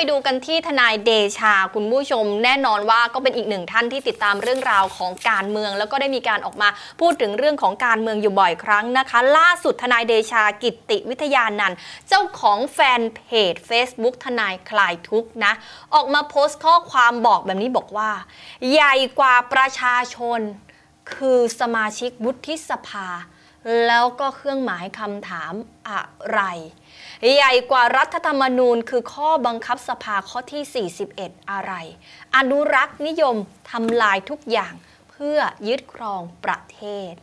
ไปดูกันที่ทนายเดชา คุณผู้ชมแน่นอนว่าก็เป็นอีกหนึ่งท่านที่ติดตามเรื่องราวของการเมือง แล้วก็ได้มีการออกมาพูดถึงเรื่องของการเมืองอยู่บ่อยครั้งนะคะ ล่าสุดทนายเดชากิติวิทยานันท์เจ้าของแฟนเพจ Facebook ทนายคลายทุกนะ ออกมาโพสต์ข้อความบอกแบบนี้บอกว่า ใหญ่กว่าประชาชนคือสมาชิกวุฒิสภาแล้วก็เครื่องหมายคำถามอะไร ใหญ่กว่ารัฐธรรมนูญคือข้อบังคับสภาข้อที่ 41 อะไร อนุรักษ์นิยมทำลายทุกอย่างเพื่อยึดครองประเทศ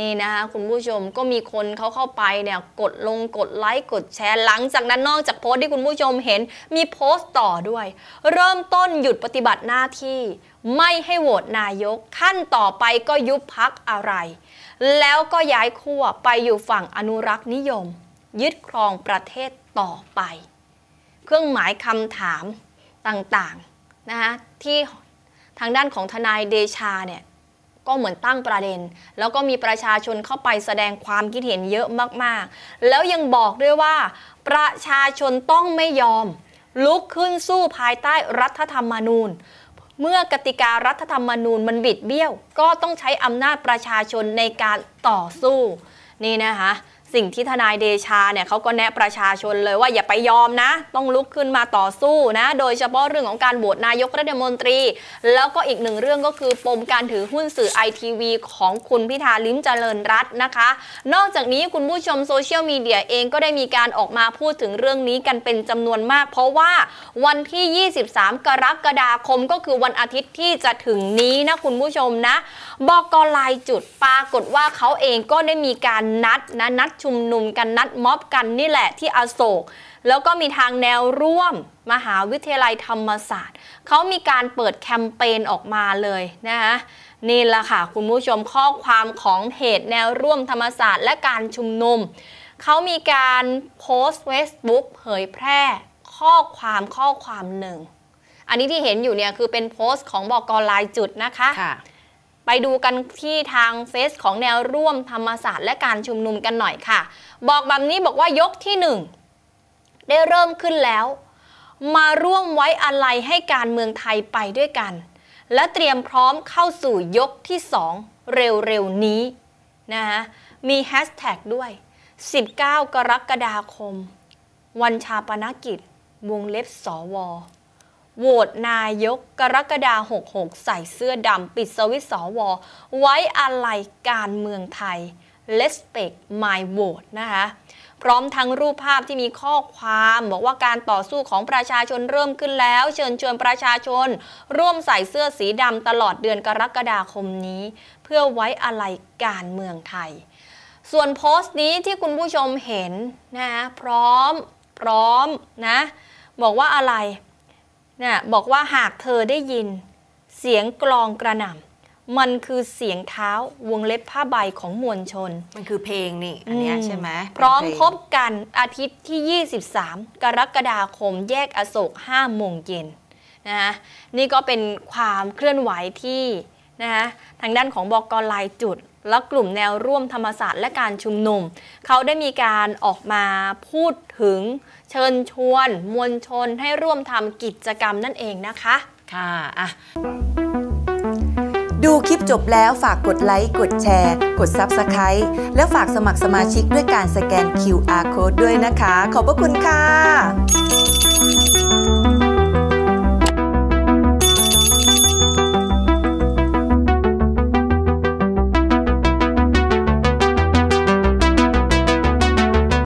นี่นะคะคุณผู้ชมก็มีคนเขาเข้าไปเนี่ยกดลงกดไลค์กดแชร์หลังจากนั้นนอกจากโพสต์ที่คุณผู้ชมเห็นมีโพสต์ต่อด้วย เริ่มต้นหยุดปฏิบัติหน้าที่ไม่ให้โหวตนายกขั้นต่อไปก็ยุบพักอะไร แล้วก็ย้ายขั้วไปอยู่ฝั่งอนุรักษ์นิยม ยึดครองประเทศต่อไป เครื่องหมายคำถามต่างๆนะคะที่ทางด้านของทนายเดชาเนี่ยก็เหมือนตั้งประเด็น แล้วก็มีประชาชนเข้าไปแสดงความคิดเห็นเยอะมากๆ แล้วยังบอกด้วยว่า ประชาชนต้องไม่ยอม ลุกขึ้นสู้ภายใต้รัฐธรรมนูญ เมื่อกติการัฐธรรมนูญมันบิดเบี้ยว ก็ต้องใช้อำนาจประชาชนในการต่อสู้นี่นะคะสิ่งที่ทนายเดชาเนี่ยเขาก็แนะประชาชนเลยว่าอย่าไปยอมนะ ต้องลุกขึ้นมาต่อสู้นะ โดยเฉพาะเรื่องของการโหวตนายกรัฐมนตรี แล้วก็อีกหนึ่งเรื่องก็คือปมการถือหุ้นสื่อไอทีวีของคุณพิธาลิ้มเจริญรัตน์นะคะ นอกจากนี้คุณผู้ชมโซเชียลมีเดียเองก็ได้มีการออกมาพูดถึงเรื่องนี้กันเป็นจำนวนมาก เพราะว่าวันที่ 23 กรกฎาคมก็คือวันอาทิตย์ที่จะถึงนี้นะคุณผู้ชมนะบอกกลายจุดปรากฏว่าเขาเองก็ได้มีการนัดนะนัดชุมนุมกันนัดม็อบกันนี่แหละที่อโศก แล้วก็มีทางแนวร่วม มหาวิทยาลัยธรรมศาสตร์ เขามีการเปิดแคมเปญออกมาเลยนะคะนี่ละค่ะ คุณผู้ชมข้อความของเพจแนวร่วมธรรมศาสตร์ และการชุมนุม เขามีการโพสต์เฟซบุ๊กเผยแพร่ข้อความข้อความหนึ่งอันนี้ที่เห็นอยู่เนี่ยคือเป็นโพสต์ของบอกกรลายจุดนะคะคะไปดูกันที่ทางเฟซของแนวร่วมธรรมศาสตร์และการชุมนุมกันหน่อยค่ะ บอกแบบนี้บอกว่ายกที่1ได้เริ่มขึ้นแล้ว มาร่วมไว้อาลัยให้การเมืองไทยไปด้วยกัน และเตรียมพร้อมเข้าสู่ยกที่2เร็วๆนี้นะคะมีแฮชแท็กด้วย19 กรกฎาคม วันชาปนกิจ วงเล็บสอวอโหวตนายกกรกฎา66 ใส่เสื้อดำปิดสวิตสวไว้อะไรการเมืองไทย Let's take my vote นะคะพร้อมทั้งรูปภาพที่มีข้อความ บอกว่าการต่อสู้ของประชาชนเริ่มขึ้นแล้ว เชิญชวนประชาชน ร่วมใส่เสื้อสีดำตลอดเดือนกรกฎาคมนี้ เพื่อไว้อะไรการเมืองไทย ส่วนโพสต์นี้ที่คุณผู้ชมเห็นนะพร้อม พร้อมนะบอกว่าอะไรเนี่ยบอกว่าหากเธอได้ยินเสียงกลองกระหน่ำ มันคือเสียงเท้าวงเล็บผ้าใบของมวลชน มันคือเพลงนี่อันนี้ใช่ไหมพร้อมพบกันอาทิตย์ที่ 23 กรกฎาคมแยกอโศก5โมงเย็นนะะนี่ก็เป็นความเคลื่อนไหวที่นะฮะทางด้านของบอกกลายจุดและกลุ่มแนวร่วมธรรมศาสตร์และการชุมนุมเขาได้มีการออกมาพูดถึง เชิญชวน มวลชนให้ร่วมทำกิจกรรมนั่นเองนะคะ ค่ะอ่ะดูคลิปจบแล้วฝากกดไลค์ กดแชร์ กด Subscribe แล้วฝากสมัครสมาชิกด้วยการสแกน QR Code ด้วยนะคะ ขอบพระคุณค่ะ